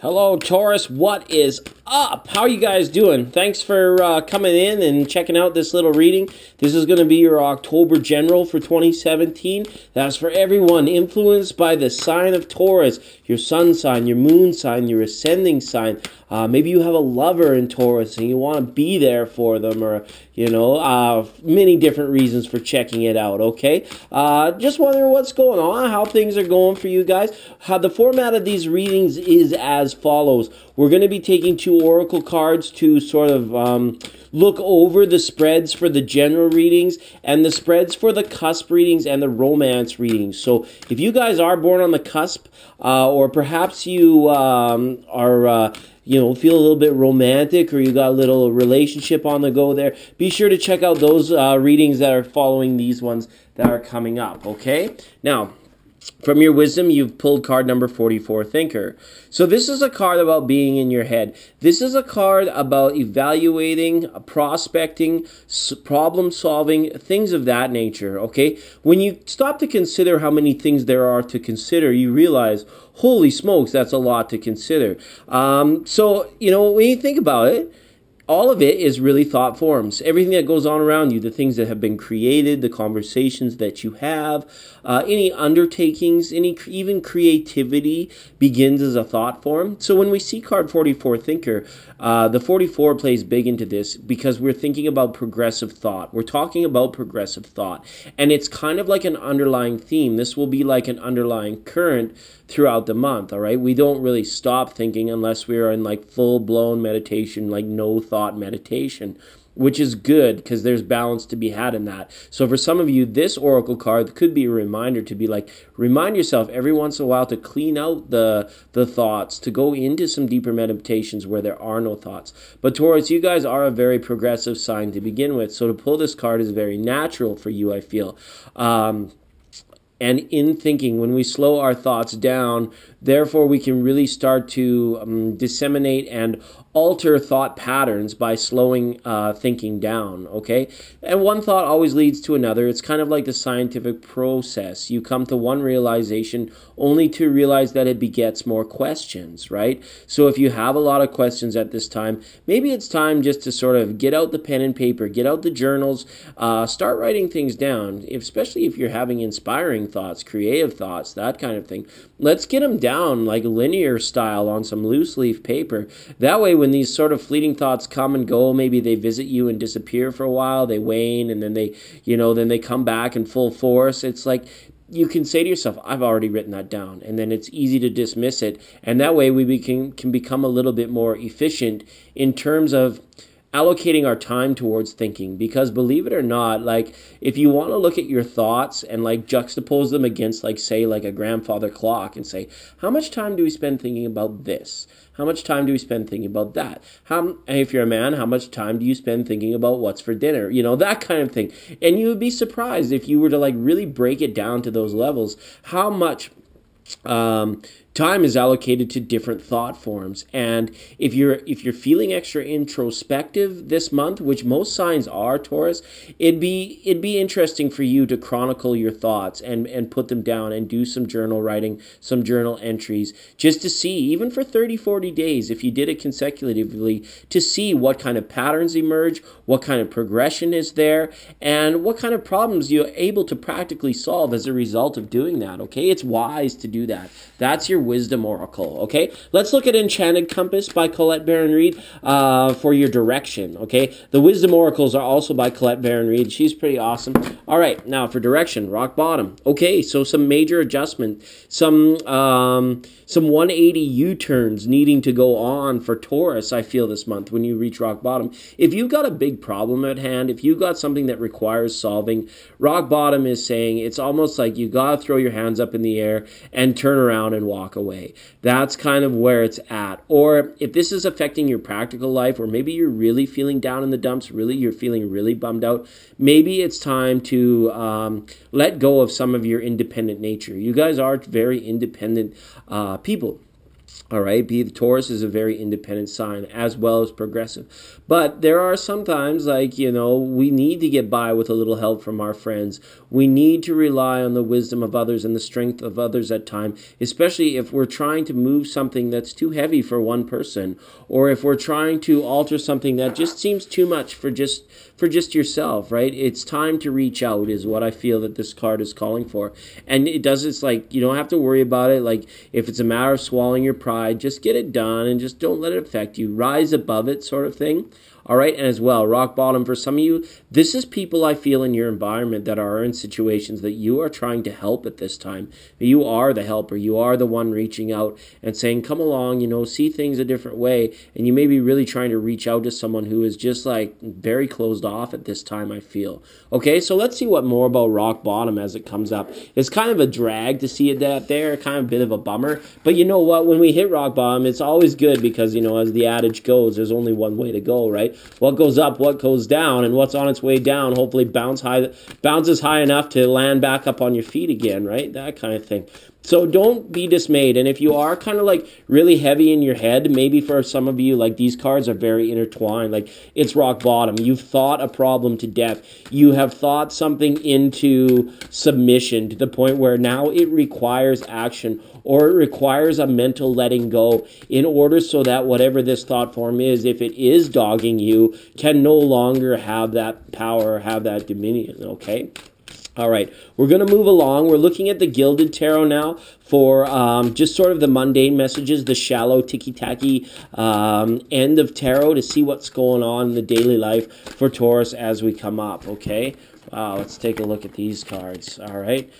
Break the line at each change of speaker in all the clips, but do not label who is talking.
Hello, Taurus. What is up? How are you guys doing? Thanks for uh, coming in and checking out this little reading. This is going to be your October General for 2017. That's for everyone influenced by the sign of Taurus, your sun sign, your moon sign, your ascending sign. Uh, maybe you have a lover in Taurus and you want to be there for them, or you know, uh, many different reasons for checking it out. Okay, uh, just wondering what's going on, how things are going for you guys. How the format of these readings is as follows: we're going to be taking two Oracle cards to sort of um, look over the spreads for the general readings and the spreads for the cusp readings and the romance readings. So if you guys are born on the cusp, uh, or perhaps you um, are. Uh, you know, feel a little bit romantic, or you got a little relationship on the go there. Be sure to check out those uh, readings that are following these ones that are coming up. Okay, now from your wisdom, you've pulled card number 44, Thinker. So, this is a card about being in your head. This is a card about evaluating, prospecting, problem solving, things of that nature, okay? When you stop to consider how many things there are to consider, you realize, holy smokes, that's a lot to consider. Um, so, you know, when you think about it, all of it is really thought forms. Everything that goes on around you, the things that have been created, the conversations that you have, uh, any undertakings, any even creativity begins as a thought form. So when we see card 44 thinker, uh, the 44 plays big into this because we're thinking about progressive thought. We're talking about progressive thought, and it's kind of like an underlying theme. This will be like an underlying current throughout the month all right we don't really stop thinking unless we are in like full blown meditation like no thought meditation which is good because there's balance to be had in that so for some of you this oracle card could be a reminder to be like remind yourself every once in a while to clean out the the thoughts to go into some deeper meditations where there are no thoughts but taurus you guys are a very progressive sign to begin with so to pull this card is very natural for you i feel um, and in thinking, when we slow our thoughts down, therefore we can really start to um, disseminate and alter thought patterns by slowing uh, thinking down, okay? And one thought always leads to another. It's kind of like the scientific process. You come to one realization only to realize that it begets more questions, right? So if you have a lot of questions at this time, maybe it's time just to sort of get out the pen and paper, get out the journals, uh, start writing things down, especially if you're having inspiring thoughts, creative thoughts, that kind of thing. Let's get them down like linear style on some loose leaf paper. That way, when these sort of fleeting thoughts come and go, maybe they visit you and disappear for a while, they wane, and then they, you know, then they come back in full force. It's like you can say to yourself, I've already written that down. And then it's easy to dismiss it. And that way we can, can become a little bit more efficient in terms of allocating our time towards thinking because believe it or not like if you want to look at your thoughts and like juxtapose them against like say like a grandfather clock and say how much time do we spend thinking about this how much time do we spend thinking about that? How if you're a man, how much time do you spend thinking about what's for dinner? You know, that kind of thing. And you would be surprised if you were to like really break it down to those levels how much um, time is allocated to different thought forms and if you're if you're feeling extra introspective this month which most signs are taurus it'd be it'd be interesting for you to chronicle your thoughts and and put them down and do some journal writing some journal entries just to see even for 30 40 days if you did it consecutively to see what kind of patterns emerge what kind of progression is there and what kind of problems you're able to practically solve as a result of doing that okay it's wise to do that that's your Wisdom Oracle, okay? Let's look at Enchanted Compass by Colette Baron Reid uh, for your direction, okay? The Wisdom Oracles are also by Colette Baron Reid. She's pretty awesome. All right, now for direction, rock bottom. Okay, so some major adjustment, some, um, some 180 U-turns needing to go on for Taurus, I feel this month when you reach rock bottom. If you've got a big problem at hand, if you've got something that requires solving, rock bottom is saying it's almost like you got to throw your hands up in the air and turn around and walk walk away. That's kind of where it's at. Or if this is affecting your practical life, or maybe you're really feeling down in the dumps, really you're feeling really bummed out, maybe it's time to um, let go of some of your independent nature. You guys are very independent uh, people. All right, be the Taurus is a very independent sign as well as progressive. But there are sometimes, like, you know, we need to get by with a little help from our friends. We need to rely on the wisdom of others and the strength of others at time, especially if we're trying to move something that's too heavy for one person, or if we're trying to alter something that just seems too much for just for just yourself, right? It's time to reach out is what I feel that this card is calling for. And it does it's like you don't have to worry about it. Like if it's a matter of swallowing your pride, just get it done and just don't let it affect you. Rise above it sort of thing. All right. And as well, rock bottom for some of you, this is people I feel in your environment that are in situations that you are trying to help at this time. You are the helper. You are the one reaching out and saying, come along, you know, see things a different way. And you may be really trying to reach out to someone who is just like very closed off at this time, I feel. Okay. So let's see what more about rock bottom as it comes up. It's kind of a drag to see it that there, kind of a bit of a bummer. But you know what? When we hit rock bottom, it's always good because, you know, as the adage goes, there's only one way to go, right? what goes up, what goes down, and what's on its way down. Hopefully, bounce high, bounces high enough to land back up on your feet again, right? That kind of thing. So don't be dismayed. And if you are kind of like really heavy in your head, maybe for some of you, like these cards are very intertwined. Like it's rock bottom. You've thought a problem to death. You have thought something into submission to the point where now it requires action or it requires a mental letting go in order so that whatever this thought form is, if it is dogging you, can no longer have that power, have that dominion, okay? All right, we're going to move along. We're looking at the Gilded Tarot now for um, just sort of the mundane messages, the shallow, ticky tacky um, end of tarot to see what's going on in the daily life for Taurus as we come up, okay? Wow, let's take a look at these cards, all right?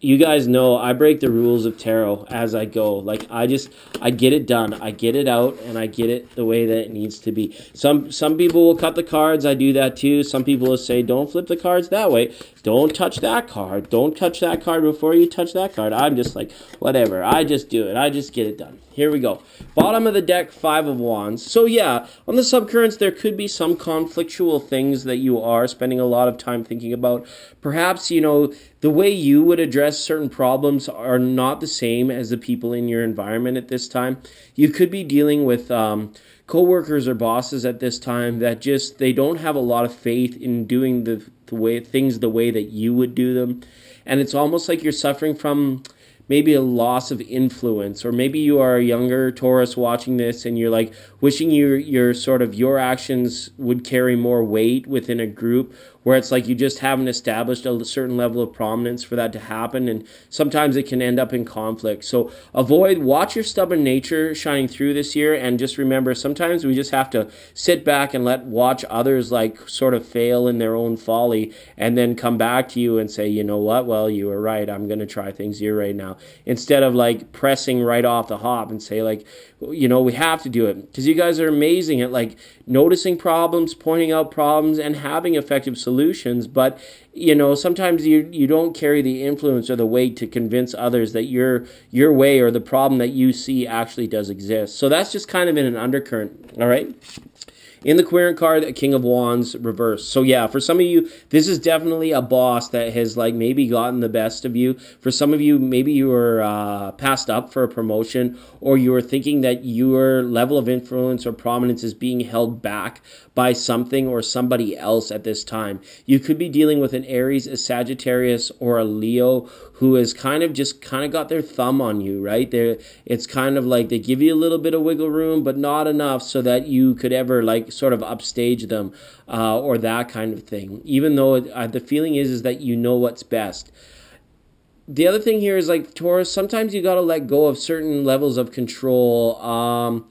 you guys know I break the rules of tarot as I go. Like I just I get it done. I get it out and I get it the way that it needs to be. Some some people will cut the cards. I do that too. Some people will say don't flip the cards that way. Don't touch that card. Don't touch that card before you touch that card. I'm just like whatever. I just do it. I just get it done. Here we go. Bottom of the deck, Five of Wands. So yeah, on the subcurrents, there could be some conflictual things that you are spending a lot of time thinking about. Perhaps, you know, the way you would address certain problems are not the same as the people in your environment at this time. You could be dealing with um, coworkers or bosses at this time that just, they don't have a lot of faith in doing the, the way things the way that you would do them. And it's almost like you're suffering from maybe a loss of influence or maybe you are a younger Taurus watching this and you're like wishing your your sort of your actions would carry more weight within a group where it's like you just haven't established a certain level of prominence for that to happen. And sometimes it can end up in conflict. So avoid, watch your stubborn nature shining through this year. And just remember, sometimes we just have to sit back and let watch others like sort of fail in their own folly and then come back to you and say, you know what? Well, you were right. I'm going to try things here right now. Instead of like pressing right off the hop and say, like, you know, we have to do it because you guys are amazing at like noticing problems, pointing out problems, and having effective solutions. But you know, sometimes you you don't carry the influence or the weight to convince others that your your way or the problem that you see actually does exist. So that's just kind of in an undercurrent. All right in the querent card, a King of Wands reversed. So yeah, for some of you, this is definitely a boss that has like maybe gotten the best of you. For some of you, maybe you were uh, passed up for a promotion or you were thinking that your level of influence or prominence is being held back by something or somebody else at this time. You could be dealing with an Aries, a Sagittarius, or a Leo who has kind of just kind of got their thumb on you, right? There, it's kind of like they give you a little bit of wiggle room, but not enough so that you could ever like sort of upstage them uh, or that kind of thing. Even though it, uh, the feeling is is that you know what's best. The other thing here is like Taurus. Sometimes you got to let go of certain levels of control. Um,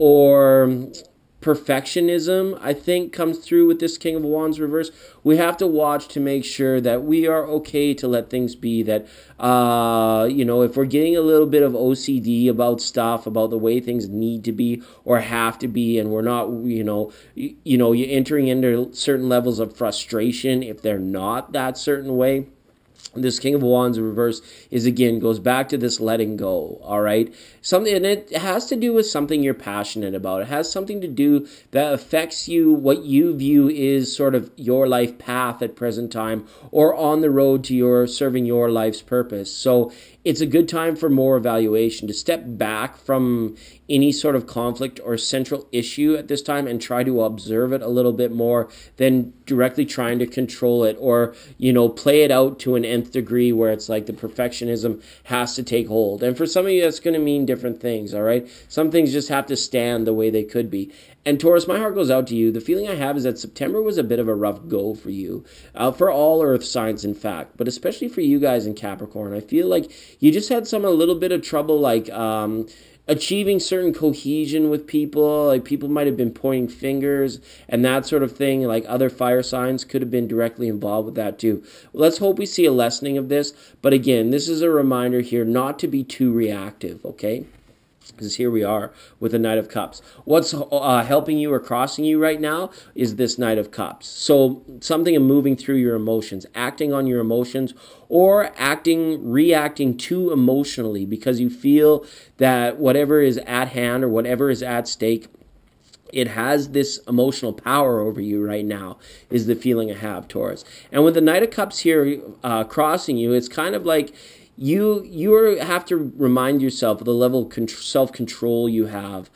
or perfectionism, I think, comes through with this King of Wands reverse. We have to watch to make sure that we are okay to let things be. That, uh, you know, if we're getting a little bit of OCD about stuff, about the way things need to be or have to be, and we're not, you know, you, you know, you're entering into certain levels of frustration if they're not that certain way this king of wands in reverse is again goes back to this letting go all right something and it has to do with something you're passionate about it has something to do that affects you what you view is sort of your life path at present time or on the road to your serving your life's purpose so it's a good time for more evaluation to step back from any sort of conflict or central issue at this time and try to observe it a little bit more than directly trying to control it or you know play it out to an nth degree where it's like the perfectionism has to take hold and for some of you that's going to mean different things all right some things just have to stand the way they could be and Taurus, my heart goes out to you. The feeling I have is that September was a bit of a rough go for you, uh, for all Earth signs, in fact, but especially for you guys in Capricorn. I feel like you just had some a little bit of trouble, like um, achieving certain cohesion with people like people might have been pointing fingers and that sort of thing like other fire signs could have been directly involved with that too well, let's hope we see a lessening of this but again this is a reminder here not to be too reactive okay because here we are with the Knight of Cups. What's uh, helping you or crossing you right now is this Knight of Cups. So, something of moving through your emotions, acting on your emotions, or acting, reacting too emotionally because you feel that whatever is at hand or whatever is at stake it has this emotional power over you right now is the feeling i have taurus and with the knight of cups here uh, crossing you it's kind of like you you have to remind yourself of the level of con- self control you have,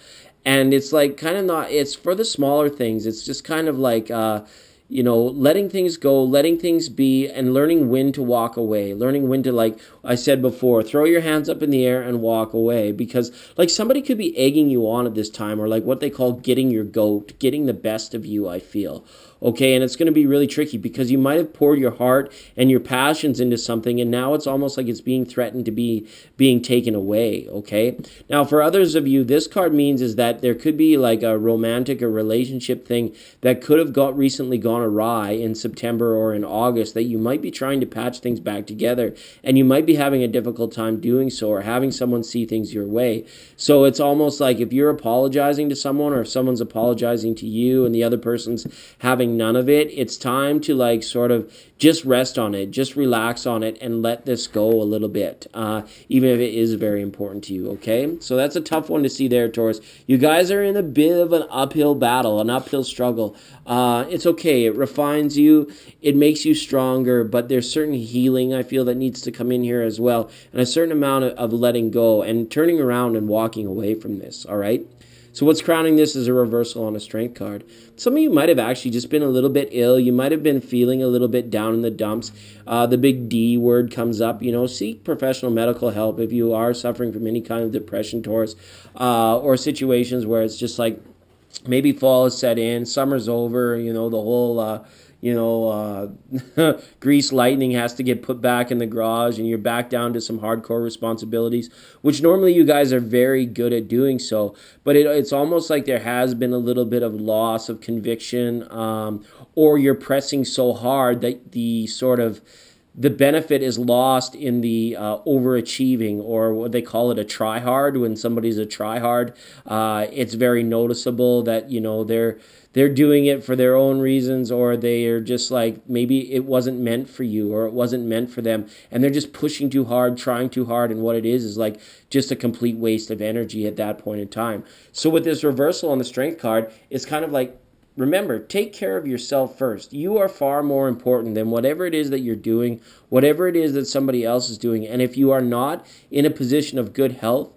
and it's like kind of not. It's for the smaller things. It's just kind of like. Uh, you know, letting things go, letting things be, and learning when to walk away, learning when to, like I said before, throw your hands up in the air and walk away. Because, like, somebody could be egging you on at this time, or like what they call getting your goat, getting the best of you, I feel okay? And it's going to be really tricky because you might have poured your heart and your passions into something and now it's almost like it's being threatened to be being taken away, okay? Now, for others of you, this card means is that there could be like a romantic or relationship thing that could have got recently gone awry in September or in August that you might be trying to patch things back together and you might be having a difficult time doing so or having someone see things your way. So it's almost like if you're apologizing to someone or if someone's apologizing to you and the other person's having none of it. It's time to like sort of just rest on it, just relax on it, and let this go a little bit, uh, even if it is very important to you. Okay, so that's a tough one to see there, Taurus. You guys are in a bit of an uphill battle, an uphill struggle. Uh, it's okay. It refines you. It makes you stronger. But there's certain healing I feel that needs to come in here as well, and a certain amount of letting go and turning around and walking away from this. All right. So what's crowning this is a reversal on a strength card. Some of you might have actually just been a little bit ill. You might have been feeling a little bit down in the dumps. Uh, the big D word comes up. You know, seek professional medical help if you are suffering from any kind of depression Taurus, uh, or situations where it's just like maybe fall has set in, summer's over. You know, the whole. Uh, you know, uh, Grease Lightning has to get put back in the garage, and you're back down to some hardcore responsibilities, which normally you guys are very good at doing so. But it, it's almost like there has been a little bit of loss of conviction, um, or you're pressing so hard that the sort of the benefit is lost in the uh, overachieving or what they call it a try hard when somebody's a try hard uh, it's very noticeable that you know they're they're doing it for their own reasons or they are just like maybe it wasn't meant for you or it wasn't meant for them and they're just pushing too hard trying too hard and what it is is like just a complete waste of energy at that point in time so with this reversal on the strength card it's kind of like remember, take care of yourself first. You are far more important than whatever it is that you're doing, whatever it is that somebody else is doing. And if you are not in a position of good health,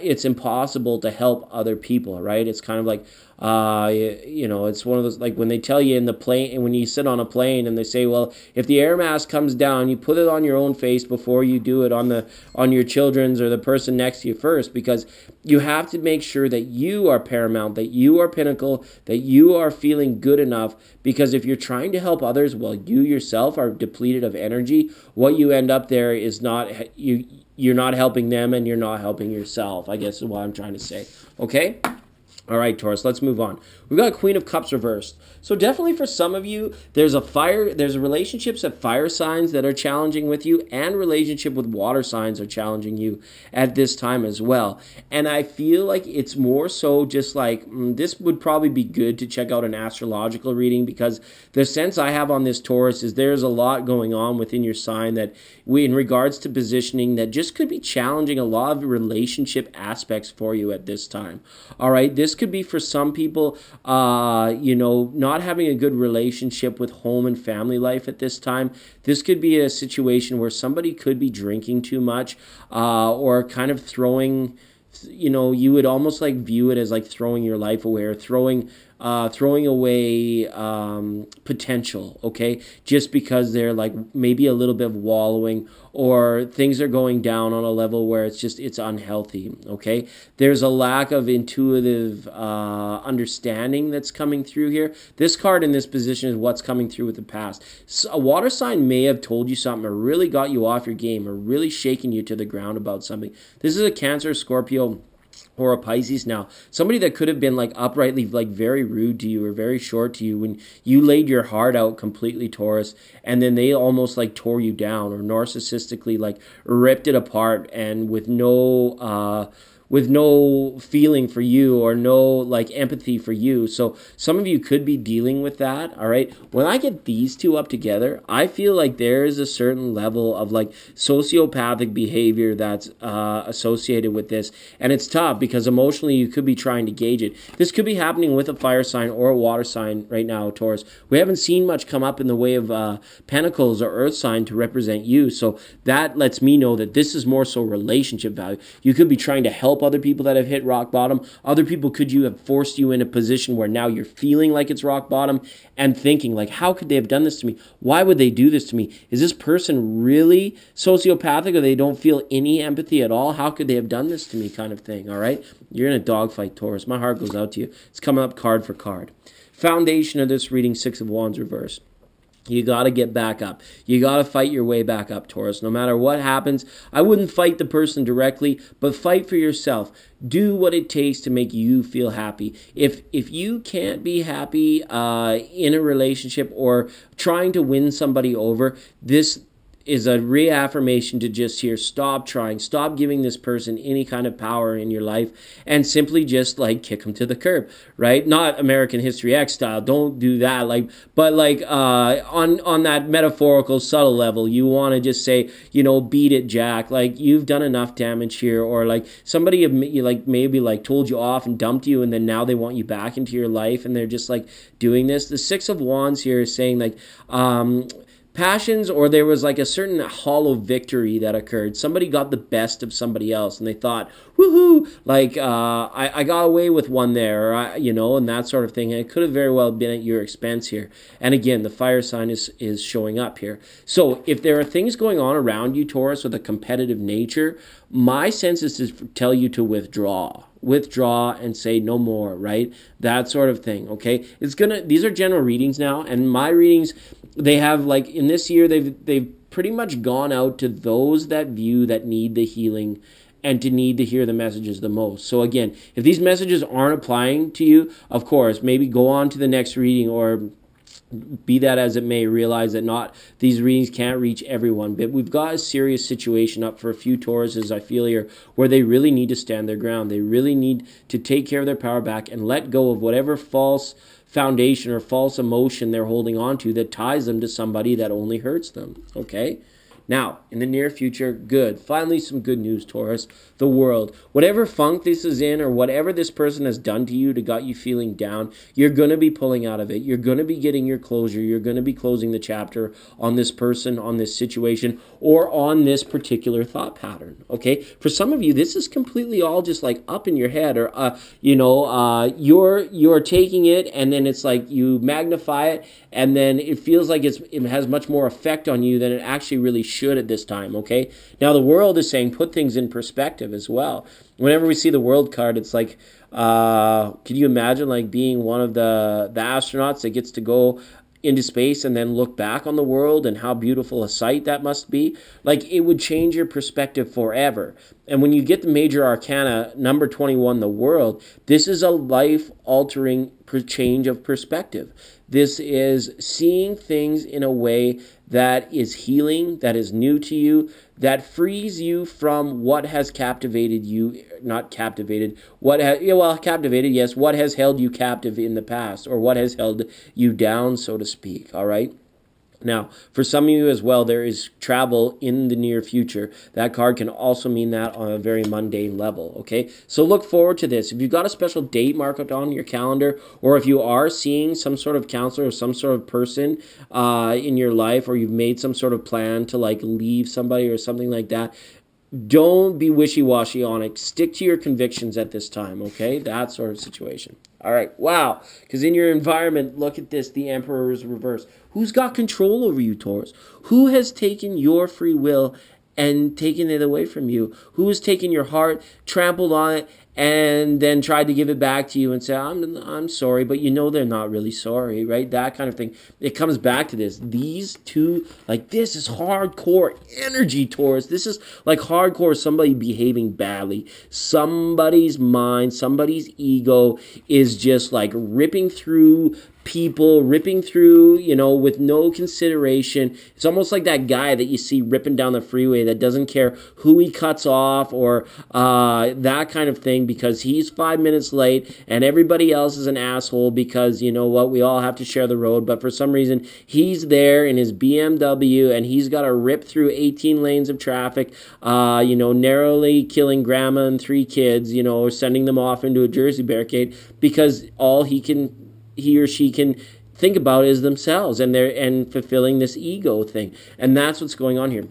it's impossible to help other people, right? It's kind of like, uh, you know, it's one of those like when they tell you in the plane and when you sit on a plane and they say, well, if the air mask comes down, you put it on your own face before you do it on the on your children's or the person next to you first, because you have to make sure that you are paramount, that you are pinnacle, that you are feeling good enough. Because if you're trying to help others while you yourself are depleted of energy, what you end up there is not you. You're not helping them, and you're not helping yourself. I guess is what I'm trying to say. Okay. All right, Taurus, let's move on. We've got Queen of Cups reversed. So definitely for some of you, there's a fire, there's relationships of fire signs that are challenging with you, and relationship with water signs are challenging you at this time as well. And I feel like it's more so just like mm, this would probably be good to check out an astrological reading because the sense I have on this Taurus is there's a lot going on within your sign that we, in regards to positioning, that just could be challenging a lot of relationship aspects for you at this time. All right, this could be for some people, uh, you know, not not having a good relationship with home and family life at this time, this could be a situation where somebody could be drinking too much uh, or kind of throwing you know you would almost like view it as like throwing your life away or throwing uh, throwing away um, potential, okay? Just because they're like maybe a little bit of wallowing or things are going down on a level where it's just, it's unhealthy, okay? There's a lack of intuitive uh, understanding that's coming through here. This card in this position is what's coming through with the past. So a water sign may have told you something or really got you off your game or really shaken you to the ground about something. This is a Cancer, Scorpio, or a Pisces now, somebody that could have been like uprightly like very rude to you or very short to you when you laid your heart out completely Taurus and then they almost like tore you down or narcissistically like ripped it apart and with no uh with no feeling for you or no like empathy for you. So some of you could be dealing with that. All right. When I get these two up together, I feel like there is a certain level of like sociopathic behavior that's uh, associated with this. And it's tough because emotionally you could be trying to gauge it. This could be happening with a fire sign or a water sign right now, Taurus. We haven't seen much come up in the way of uh, pentacles or earth sign to represent you. So that lets me know that this is more so relationship value. You could be trying to help help other people that have hit rock bottom. Other people could you have forced you in a position where now you're feeling like it's rock bottom and thinking like, how could they have done this to me? Why would they do this to me? Is this person really sociopathic or they don't feel any empathy at all? How could they have done this to me? Kind of thing. All right. You're in a dogfight, Taurus. My heart goes out to you. It's coming up card for card. Foundation of this reading, Six of Wands reverse. You got to get back up. You got to fight your way back up, Taurus. No matter what happens, I wouldn't fight the person directly, but fight for yourself. Do what it takes to make you feel happy. If if you can't be happy uh, in a relationship or trying to win somebody over, this is a reaffirmation to just here stop trying, stop giving this person any kind of power in your life, and simply just like kick them to the curb, right? Not American History X style. Don't do that. Like, but like uh, on on that metaphorical subtle level, you want to just say, you know, beat it, Jack. Like you've done enough damage here, or like somebody like maybe like told you off and dumped you, and then now they want you back into your life, and they're just like doing this. The Six of Wands here is saying like. Um, passions or there was like a certain hollow victory that occurred. Somebody got the best of somebody else and they thought, woohoo, like uh, I, I got away with one there, I, you know, and that sort of thing. And it could have very well been at your expense here. And again, the fire sign is, is showing up here. So if there are things going on around you, Taurus, with a competitive nature, my sense is to tell you to withdraw withdraw and say no more right that sort of thing okay it's gonna these are general readings now and my readings they have like in this year they've they've pretty much gone out to those that view that need the healing and to need to hear the messages the most. So again, if these messages aren't applying to you, of course, maybe go on to the next reading or be that as it may, realize that not these readings can't reach everyone. But we've got a serious situation up for a few Tauruses, I feel here, where they really need to stand their ground. They really need to take care of their power back and let go of whatever false foundation or false emotion they're holding on to that ties them to somebody that only hurts them. Okay? Now, in the near future, good. Finally, some good news, Taurus. The world. Whatever funk this is in or whatever this person has done to you to got you feeling down, you're going to be pulling out of it. You're going to be getting your closure. You're going to be closing the chapter on this person, on this situation, or on this particular thought pattern. Okay? For some of you, this is completely all just like up in your head or, uh, you know, uh, you're, you're taking it and then it's like you magnify it and then it feels like it's, it has much more effect on you than it actually really should at this time, okay? Now, the world is saying put things in perspective as well. Whenever we see the world card, it's like, uh, can you imagine like being one of the, the astronauts that gets to go into space and then look back on the world and how beautiful a sight that must be. Like it would change your perspective forever. And when you get the major arcana, number 21, the world, this is a life altering change of perspective. This is seeing things in a way that is healing, that is new to you, that frees you from what has captivated you, not captivated, what has, well, captivated, yes, what has held you captive in the past or what has held you down, so to speak, all right? Now, for some of you as well, there is travel in the near future. That card can also mean that on a very mundane level, okay? So look forward to this. If you've got a special date marked on your calendar, or if you are seeing some sort of counselor or some sort of person uh, in your life, or you've made some sort of plan to like leave somebody or something like that, don't be wishy washy on it. Stick to your convictions at this time, okay? That sort of situation. All right, wow. Because in your environment, look at this the emperor is reversed. Who's got control over you, Taurus? Who has taken your free will and taken it away from you? Who has taken your heart, trampled on it, and then tried to give it back to you and say, I'm, I'm sorry, but you know they're not really sorry, right? That kind of thing. It comes back to this. These two, like, this is hardcore energy, Taurus. This is like hardcore somebody behaving badly. Somebody's mind, somebody's ego is just like ripping through people ripping through, you know, with no consideration. It's almost like that guy that you see ripping down the freeway that doesn't care who he cuts off or uh, that kind of thing because he's five minutes late and everybody else is an asshole because, you know what, we all have to share the road. But for some reason, he's there in his BMW and he's got to rip through 18 lanes of traffic, uh, you know, narrowly killing grandma and three kids, you know, sending them off into a Jersey barricade because all he can he or she can think about is themselves and they're and fulfilling this ego thing and that's what's going on here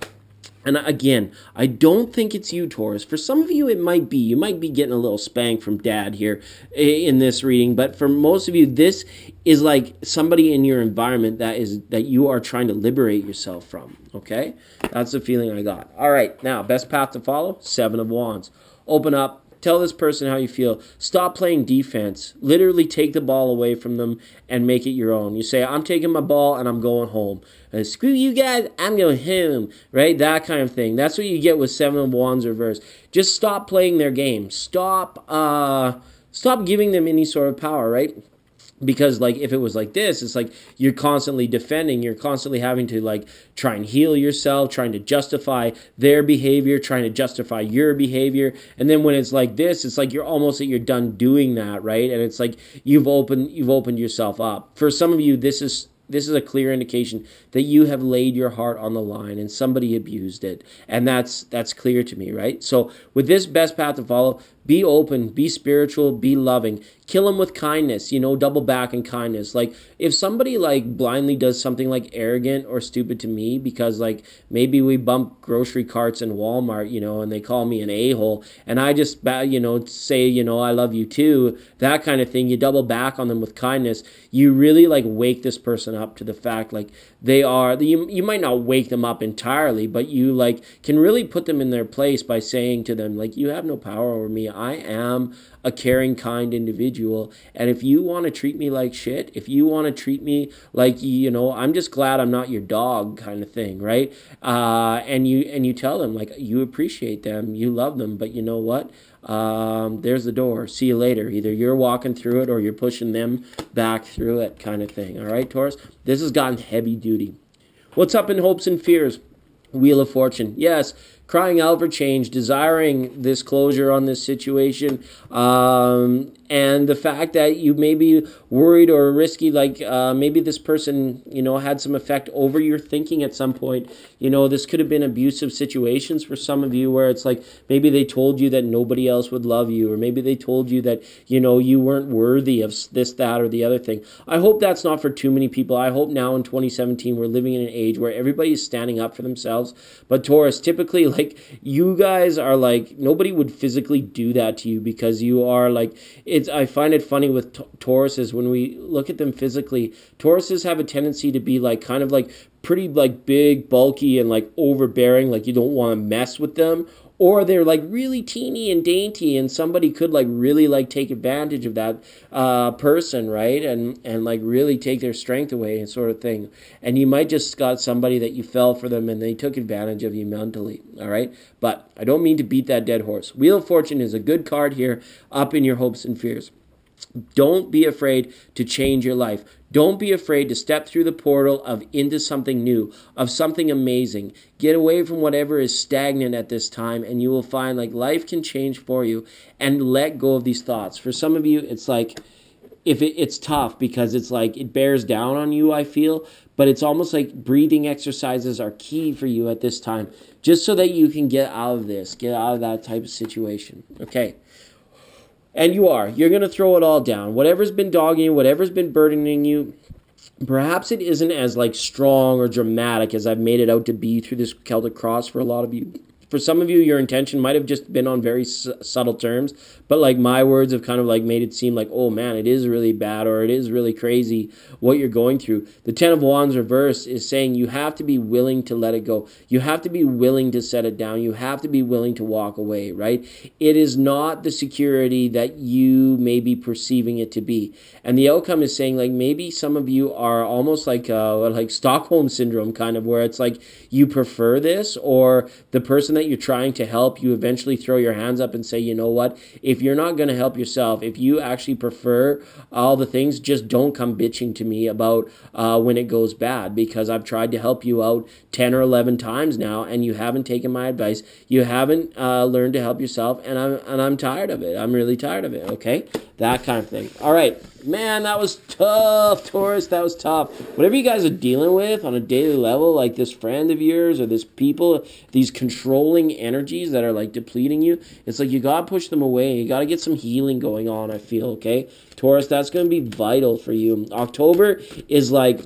and again, I don't think it's you, Taurus. For some of you, it might be. You might be getting a little spank from dad here in this reading, but for most of you, this is like somebody in your environment that is that you are trying to liberate yourself from. Okay, that's the feeling I got. All right, now best path to follow: Seven of Wands. Open up, Tell this person how you feel. Stop playing defense. Literally take the ball away from them and make it your own. You say, I'm taking my ball and I'm going home. And uh, screw you guys, I'm going home. Right? That kind of thing. That's what you get with Seven of Wands reverse. Just stop playing their game. Stop uh stop giving them any sort of power, right? because like if it was like this it's like you're constantly defending you're constantly having to like try and heal yourself trying to justify their behavior trying to justify your behavior and then when it's like this it's like you're almost that you're done doing that right and it's like you've opened you've opened yourself up for some of you this is this is a clear indication that you have laid your heart on the line and somebody abused it and that's that's clear to me right so with this best path to follow be open, be spiritual, be loving. Kill them with kindness, you know, double back in kindness. Like if somebody like blindly does something like arrogant or stupid to me because like maybe we bump grocery carts in Walmart, you know, and they call me an a-hole and I just you know say, you know, I love you too, that kind of thing, you double back on them with kindness. You really like wake this person up to the fact like they are you, you might not wake them up entirely, but you like can really put them in their place by saying to them like you have no power over me. I am a caring, kind individual. And if you want to treat me like shit, if you want to treat me like you know, I'm just glad I'm not your dog kind of thing, right? Uh, and you and you tell them like you appreciate them, you love them, but you know what? Um, there's the door. See you later. Either you're walking through it or you're pushing them back through it, kind of thing. All right, Taurus. This has gotten heavy duty. What's up in hopes and fears? Wheel of Fortune. Yes, crying out for change, desiring this closure on this situation. Um, and the fact that you may be worried or risky like uh, maybe this person you know had some effect over your thinking at some point you know this could have been abusive situations for some of you where it's like maybe they told you that nobody else would love you or maybe they told you that you know you weren't worthy of this that or the other thing i hope that's not for too many people i hope now in 2017 we're living in an age where everybody is standing up for themselves but taurus typically like you guys are like nobody would physically do that to you because you are like it, it's I find it funny with t- Tauruses when we look at them physically. Tauruses have a tendency to be like kind of like pretty like big, bulky, and like overbearing. Like you don't want to mess with them, or they're like really teeny and dainty and somebody could like really like take advantage of that uh, person right and and like really take their strength away and sort of thing and you might just got somebody that you fell for them and they took advantage of you mentally all right but i don't mean to beat that dead horse wheel of fortune is a good card here up in your hopes and fears don't be afraid to change your life. Don't be afraid to step through the portal of into something new, of something amazing. Get away from whatever is stagnant at this time and you will find like life can change for you and let go of these thoughts. For some of you it's like if it, it's tough because it's like it bears down on you I feel, but it's almost like breathing exercises are key for you at this time just so that you can get out of this, get out of that type of situation. Okay. And you are. You're going to throw it all down. Whatever's been dogging you, whatever's been burdening you, perhaps it isn't as like strong or dramatic as I've made it out to be through this Celtic cross for a lot of you for some of you, your intention might have just been on very s- subtle terms, but like my words have kind of like made it seem like, oh man, it is really bad or it is really crazy what you're going through. The Ten of Wands reverse is saying you have to be willing to let it go. You have to be willing to set it down. You have to be willing to walk away, right? It is not the security that you may be perceiving it to be. And the outcome is saying like maybe some of you are almost like uh, like Stockholm syndrome kind of where it's like you prefer this or the person that you're trying to help, you eventually throw your hands up and say, you know what? If you're not going to help yourself, if you actually prefer all the things, just don't come bitching to me about uh, when it goes bad because I've tried to help you out 10 or 11 times now and you haven't taken my advice. You haven't uh, learned to help yourself and I'm, and I'm tired of it. I'm really tired of it. Okay that kind of thing. All right, man, that was tough, Taurus. That was tough. Whatever you guys are dealing with on a daily level, like this friend of yours or this people, these controlling energies that are like depleting you, it's like you gotta push them away. You gotta get some healing going on. I feel okay, Taurus. That's gonna be vital for you. October is like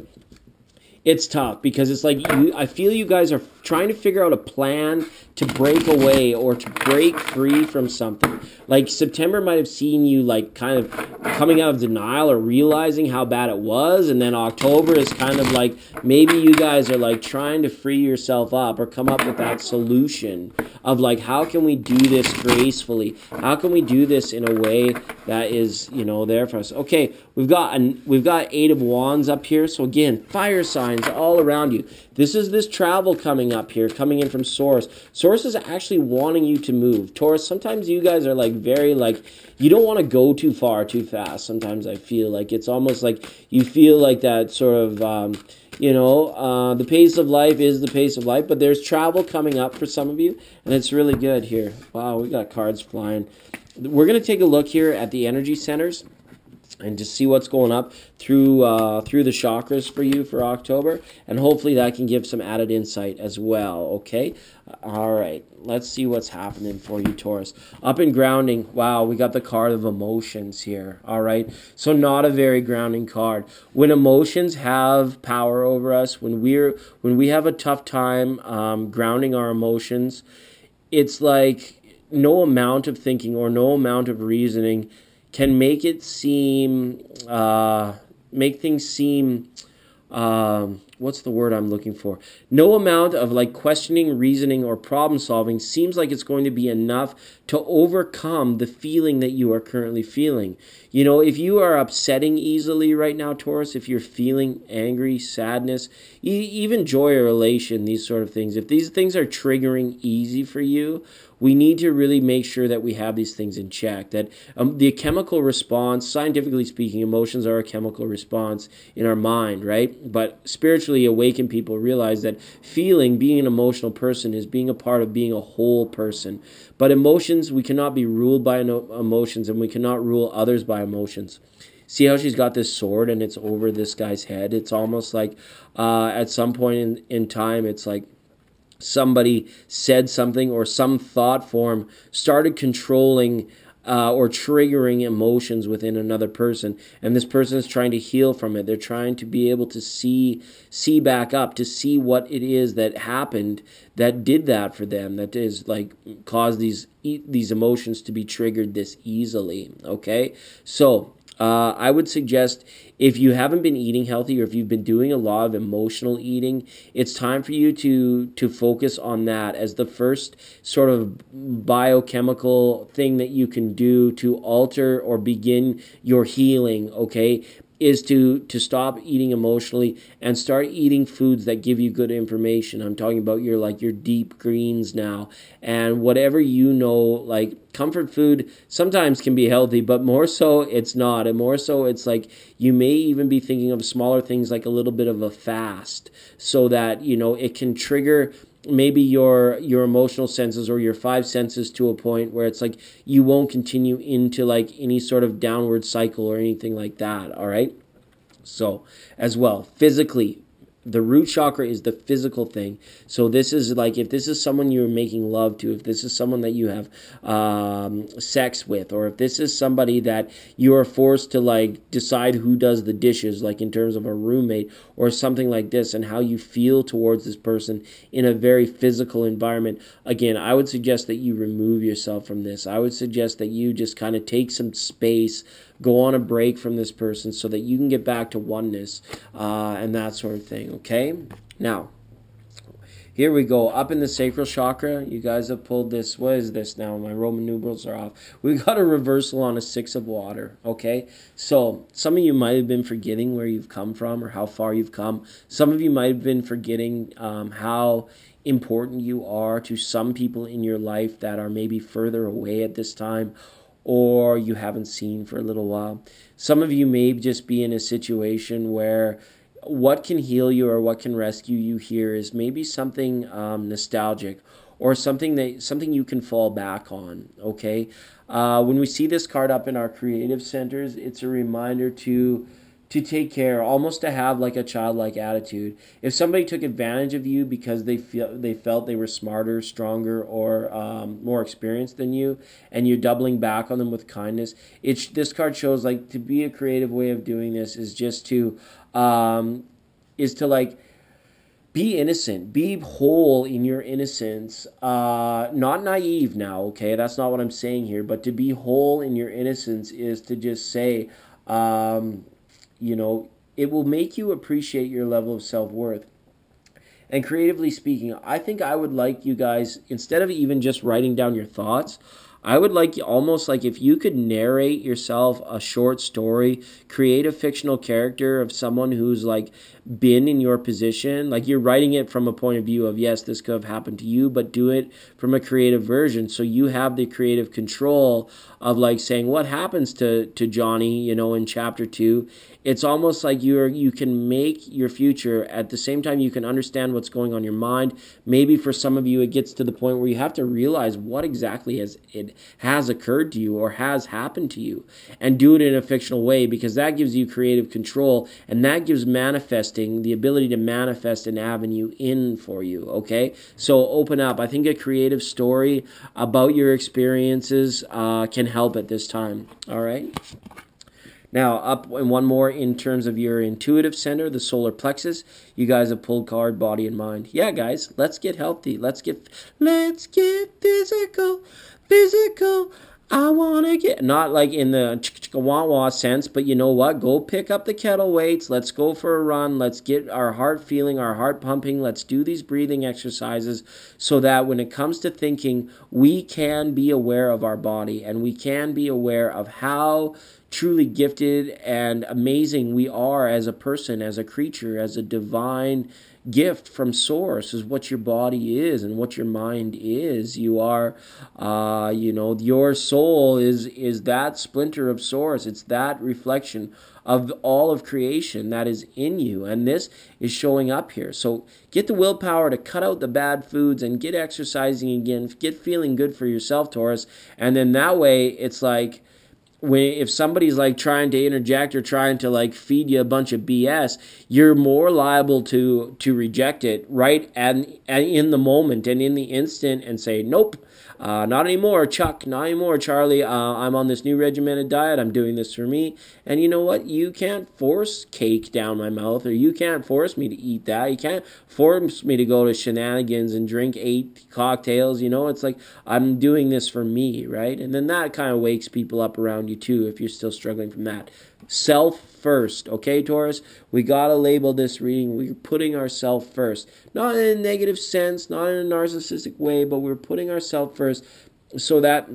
it's tough because it's like you, I feel you guys are trying to figure out a plan to break away or to break free from something. Like September might have seen you like kind of coming out of denial or realizing how bad it was, and then October is kind of like maybe you guys are like trying to free yourself up or come up with that solution of like how can we do this gracefully? How can we do this in a way that is, you know, there for us? Okay, we've got an we've got 8 of wands up here. So again, fire signs all around you. This is this travel coming up here, coming in from Source. Source is actually wanting you to move. Taurus, sometimes you guys are like very like, you don't want to go too far too fast. Sometimes I feel like it's almost like you feel like that sort of, um, you know, uh, the pace of life is the pace of life, but there's travel coming up for some of you, and it's really good here. Wow, we got cards flying. We're going to take a look here at the energy centers and just see what's going up through uh, through the chakras for you for October, and hopefully that can give some added insight as well. Okay, uh, all right, let's see what's happening for you, Taurus. Up and grounding, wow, we got the card of emotions here. All right, so not a very grounding card. When emotions have power over us, when we're when we have a tough time um, grounding our emotions, it's like no amount of thinking or no amount of reasoning can make it seem uh, make things seem um, what's the word I'm looking for? No amount of like questioning, reasoning, or problem solving seems like it's going to be enough to overcome the feeling that you are currently feeling. You know, if you are upsetting easily right now, Taurus, if you're feeling angry, sadness, even joy or elation, these sort of things, if these things are triggering easy for you, we need to really make sure that we have these things in check. That um, the chemical response, scientifically speaking, emotions are a chemical response in our mind, right? But spiritually awakened people realize that feeling, being an emotional person, is being a part of being a whole person. But emotions, we cannot be ruled by emotions and we cannot rule others by emotions. See how she's got this sword and it's over this guy's head? It's almost like uh, at some point in, in time, it's like somebody said something or some thought form started controlling uh, or triggering emotions within another person and this person is trying to heal from it they're trying to be able to see see back up to see what it is that happened that did that for them that is like caused these these emotions to be triggered this easily okay so uh, I would suggest if you haven't been eating healthy or if you've been doing a lot of emotional eating, it's time for you to to focus on that as the first sort of biochemical thing that you can do to alter or begin your healing, okay? is to to stop eating emotionally and start eating foods that give you good information. I'm talking about your like your deep greens now and whatever you know like comfort food sometimes can be healthy, but more so it's not. And more so it's like you may even be thinking of smaller things like a little bit of a fast so that, you know, it can trigger maybe your your emotional senses or your five senses to a point where it's like you won't continue into like any sort of downward cycle or anything like that all right so as well physically the root chakra is the physical thing. So this is like if this is someone you're making love to, if this is someone that you have um, sex with, or if this is somebody that you are forced to like decide who does the dishes, like in terms of a roommate or something like this, and how you feel towards this person in a very physical environment. Again, I would suggest that you remove yourself from this. I would suggest that you just kind of take some space go on a break from this person so that you can get back to oneness uh, and that sort of thing. Okay? Now, here we go. Up in the sacral chakra, you guys have pulled this. What is this now? My Roman numerals are off. We got a reversal on a six of water. Okay. So some of you might have been forgetting where you've come from or how far you've come. Some of you might have been forgetting um, how important you are to some people in your life that are maybe further away at this time or you haven't seen for a little while. Some of you may just be in a situation where what can heal you or what can rescue you here is maybe something um, nostalgic or something that something you can fall back on okay uh, when we see this card up in our creative centers it's a reminder to to take care, almost to have like a childlike attitude. If somebody took advantage of you because they feel they felt they were smarter, stronger, or um, more experienced than you, and you're doubling back on them with kindness, it's this card shows like to be a creative way of doing this is just to um, is to like be innocent be whole in your innocence uh, not naive now okay that's not what i'm saying here but to be whole in your innocence is to just say um, you know, it will make you appreciate your level of self worth. And creatively speaking, I think I would like you guys, instead of even just writing down your thoughts, I would like you almost like if you could narrate yourself a short story, create a fictional character of someone who's like been in your position. Like you're writing it from a point of view of, yes, this could have happened to you, but do it from a creative version. So you have the creative control of like saying what happens to, to Johnny, you know, in chapter two. It's almost like you're, you can make your future at the same time you can understand what's going on your mind. Maybe for some of you, it gets to the point where you have to realize what exactly has, it has occurred to you or has happened to you and do it in a fictional way because that gives you creative control and that gives manifest manifesting, the ability to manifest an avenue in for you, okay? So open up. I think a creative story about your experiences uh, can help at this time, all right? Now, up and one more in terms of your intuitive center, the solar plexus. You guys have pulled card, body and mind. Yeah, guys, let's get healthy. Let's get let's get physical, physical. I wanna get not like in the wah wah sense, but you know what? Go pick up the kettle weights. Let's go for a run. Let's get our heart feeling, our heart pumping. Let's do these breathing exercises so that when it comes to thinking, we can be aware of our body and we can be aware of how truly gifted and amazing we are as a person, as a creature, as a divine gift from source is what your body is and what your mind is you are uh, you know your soul is is that splinter of source it's that reflection of all of creation that is in you and this is showing up here so get the willpower to cut out the bad foods and get exercising again get feeling good for yourself taurus and then that way it's like when if somebody's like trying to interject or trying to like feed you a bunch of BS, you're more liable to to reject it right and, and in the moment and in the instant and say nope, uh, not anymore, Chuck. Not anymore, Charlie. Uh, I'm on this new regimented diet. I'm doing this for me. And you know what? You can't force cake down my mouth, or you can't force me to eat that. You can't force me to go to shenanigans and drink eight cocktails. You know, it's like I'm doing this for me, right? And then that kind of wakes people up around you too if you're still struggling from that. Self first. Okay, Taurus? We got to label this reading. We're putting ourselves first. Not in a negative sense, not in a narcissistic way, but we're putting ourselves first so that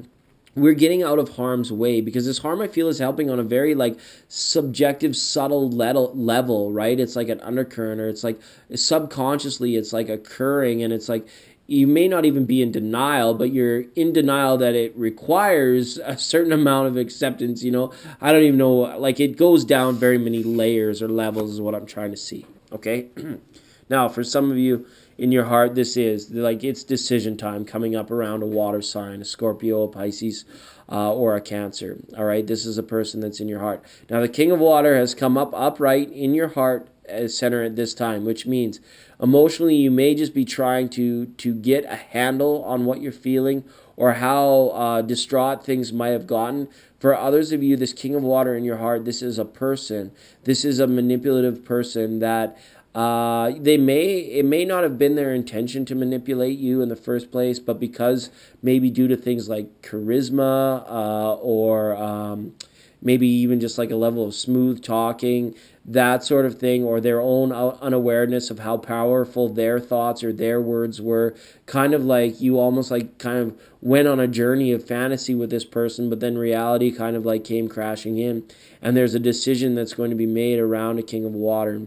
we're getting out of harm's way because this harm I feel is helping on a very like subjective, subtle level, right? It's like an undercurrent, or it's like subconsciously, it's like occurring, and it's like you may not even be in denial, but you're in denial that it requires a certain amount of acceptance. You know, I don't even know, like, it goes down very many layers or levels, is what I'm trying to see. Okay. now, for some of you in your heart, this is like it's decision time coming up around a water sign, a Scorpio, a Pisces, uh, or a Cancer. All right. This is a person that's in your heart. Now, the King of Water has come up upright in your heart as center at this time, which means emotionally you may just be trying to to get a handle on what you're feeling or how uh, distraught things might have gotten. For others of you, this King of Water in your heart, this is a person. This is a manipulative person that uh, they may it may not have been their intention to manipulate you in the first place, but because maybe due to things like charisma uh, or um, maybe even just like a level of smooth talking, that sort of thing, or their own uh, unawareness of how powerful their thoughts or their words were. Kind of like you almost like kind of went on a journey of fantasy with this person, but then reality kind of like came crashing in. And there's a decision that's going to be made around a king of water.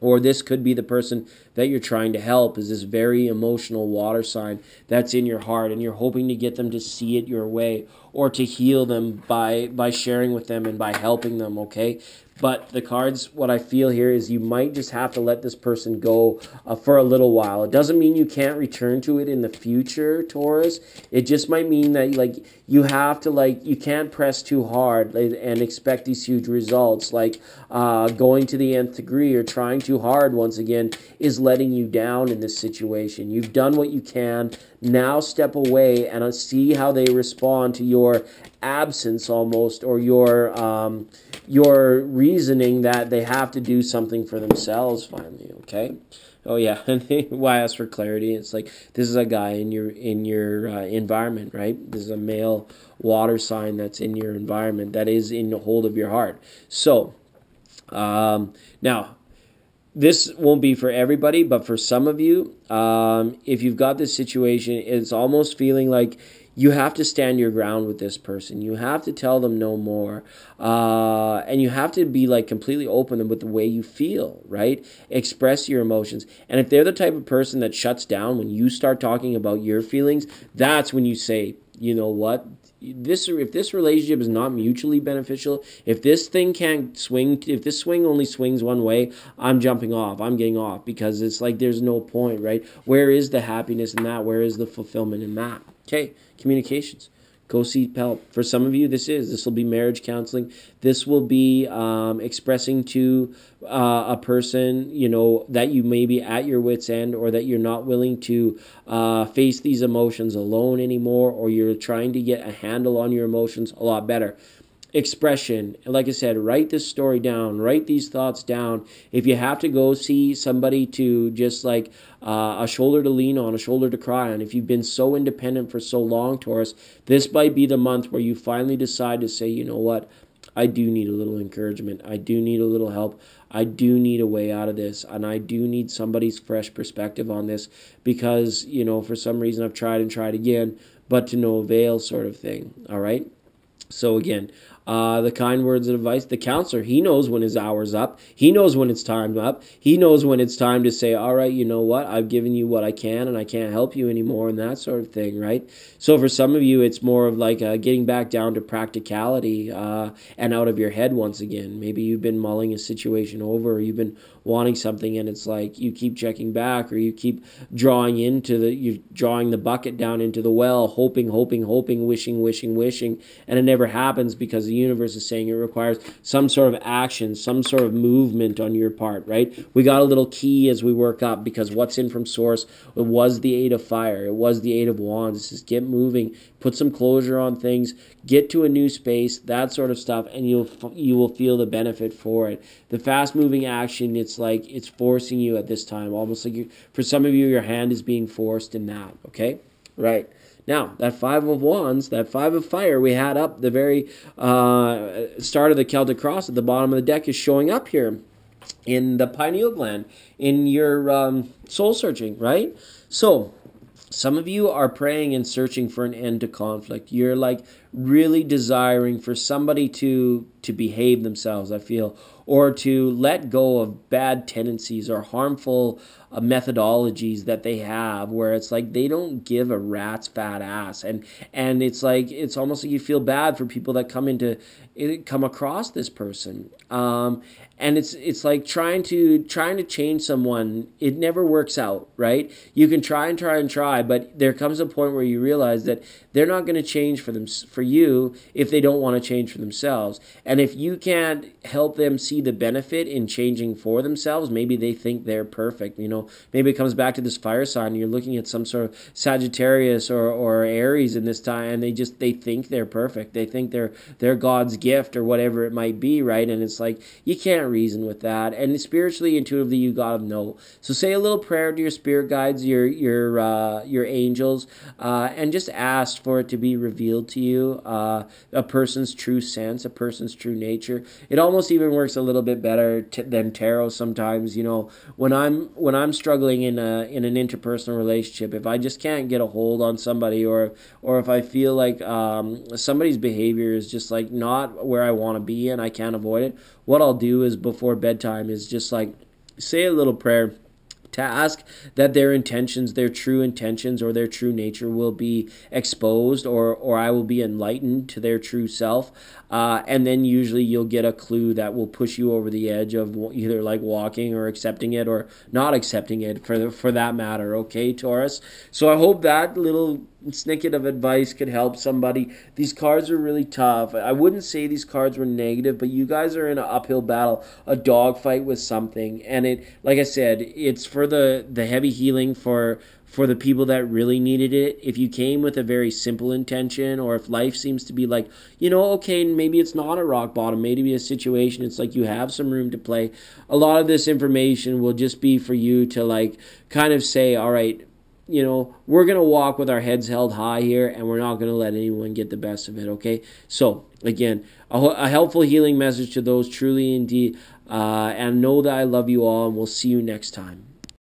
Or this could be the person that you're trying to help is this very emotional water sign that's in your heart and you're hoping to get them to see it your way or to heal them by by sharing with them and by helping them okay but the cards what i feel here is you might just have to let this person go uh, for a little while it doesn't mean you can't return to it in the future taurus it just might mean that like you have to like you can't press too hard and expect these huge results like uh, going to the nth degree or trying too hard once again is letting you down in this situation. You've done what you can. Now step away and uh, see how they respond to your absence almost or your um, your reasoning that they have to do something for themselves finally, okay? Oh yeah, why ask for clarity? It's like this is a guy in your in your uh, environment, right? This is a male water sign that's in your environment that is in the hold of your heart. So, um, now this won't be for everybody, but for some of you, um, if you've got this situation, it's almost feeling like you have to stand your ground with this person. You have to tell them no more. Uh, and you have to be like completely open with the way you feel, right? Express your emotions. And if they're the type of person that shuts down when you start talking about your feelings, that's when you say, you know what? this if this relationship is not mutually beneficial, if this thing can't swing, if this swing only swings one way, I'm jumping off. I'm getting off because it's like there's no point, right? Where is the happiness in that? Where is the fulfillment in that? Okay, communications. Go seek help. For some of you, this is. This will be marriage counseling. This will be um, expressing to uh, a person, you know, that you may be at your wits' end or that you're not willing to uh, face these emotions alone anymore or you're trying to get a handle on your emotions a lot better expression. like I said, write this story down, write these thoughts down. If you have to go see somebody to just like uh, a shoulder to lean on, a shoulder to cry on, if you've been so independent for so long, Taurus, this might be the month where you finally decide to say, you know what, I do need a little encouragement. I do need a little help. I do need a way out of this. And I do need somebody's fresh perspective on this because, you know, for some reason I've tried and tried again, but to no avail, sort of thing. All right. So, again, uh, the kind words of advice. The counselor, he knows when his hour's up. He knows when it's time up. He knows when it's time to say, all right, you know what? I've given you what I can and I can't help you anymore and that sort of thing, right? So for some of you, it's more of like uh, getting back down to practicality uh, and out of your head once again. Maybe you've been mulling a situation over or you've been wanting something and it's like you keep checking back or you keep drawing into the, you're drawing the bucket down into the well, hoping, hoping, hoping, wishing, wishing, wishing, and it never happens because universe is saying it requires some sort of action, some sort of movement on your part, right? We got a little key as we work up because what's in from source it was the eight of fire, it was the eight of wands. It's just get moving, put some closure on things, get to a new space, that sort of stuff, and you'll you will feel the benefit for it. The fast moving action, it's like it's forcing you at this time, almost like you for some of you your hand is being forced in that. Okay, right. Now, that Five of Wands, that Five of Fire we had up the very uh, start of the Celtic Cross at the bottom of the deck is showing up here in the pineal gland, in your um, soul searching, right? So, some of you are praying and searching for an end to conflict. You're like really desiring for somebody to to behave themselves, I feel, or to let go of bad tendencies or harmful uh, methodologies that they have where it's like they don't give a rat's fat ass and and it's like it's almost like you feel bad for people that come into it eh, come across this person um, and it's it's like trying to trying to change someone it never works out right you can try and try and try but there comes a point where you realize that they're not going to change for them for you if they don't want to change for themselves and if you can't help them see the benefit in changing for themselves maybe they think they're perfect you know maybe it comes back to this fire sign you're looking at some sort of sagittarius or, or aries in this time and they just they think they're perfect they think they're they're god's gift or whatever it might be right and it's like you can't of reason with that. And spiritually, intuitively, you got to know. So say a little prayer to your spirit guides, your your uh, your angels, uh, and just ask for it to be revealed to you uh, a person's true sense, a person's true nature. It almost even works a little bit better t- than tarot sometimes. You know, when I'm when I'm struggling in a in an interpersonal relationship, if I just can't get a hold on somebody, or or if I feel like um, somebody's behavior is just like not where I want to be and I can't avoid it what I'll do is before bedtime is just like say a little prayer to ask that their intentions, their true intentions or their true nature will be exposed or, or I will be enlightened to their true self. Uh, and then usually you'll get a clue that will push you over the edge of either like walking or accepting it or not accepting it for, the, for that matter. Okay, Taurus. So I hope that little snicket of advice could help somebody. These cards are really tough. I wouldn't say these cards were negative, but you guys are in an uphill battle, a dogfight with something, and it, like I said, it's for the the heavy healing for for the people that really needed it. If you came with a very simple intention, or if life seems to be like, you know, okay, maybe it's not a rock bottom, maybe a situation, it's like you have some room to play. A lot of this information will just be for you to like kind of say, all right, you know, we're going to walk with our heads held high here and we're not going to let anyone get the best of it, okay? So, again, a, a helpful healing message to those truly indeed. Uh, and know that I love you all and we'll see you next time.